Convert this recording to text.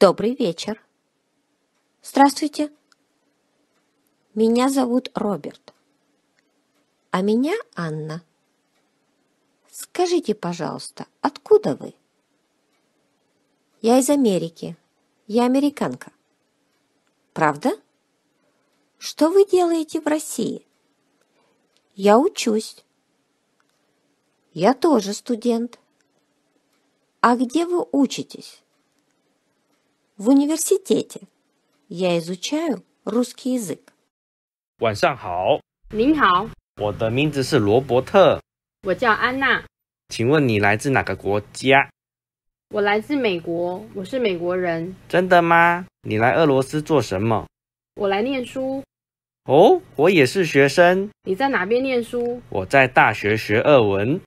«Добрый вечер!» «Здравствуйте!» «Меня зовут Роберт, а меня Анна. Скажите, пожалуйста, откуда вы?» «Я из Америки. Я американка». «Правда?» «Что вы делаете в России?» «Я учусь». «Я тоже студент». «А где вы учитесь?» 在 university，我在大学学习俄语。晚上好，您好，我的名字是罗伯特，我叫安娜，请问你来自哪个国家？我来自美国，我是美国人。真的吗？你来俄罗斯做什么？我来念书。哦，我也是学生。你在哪边念书？我在大学学俄文。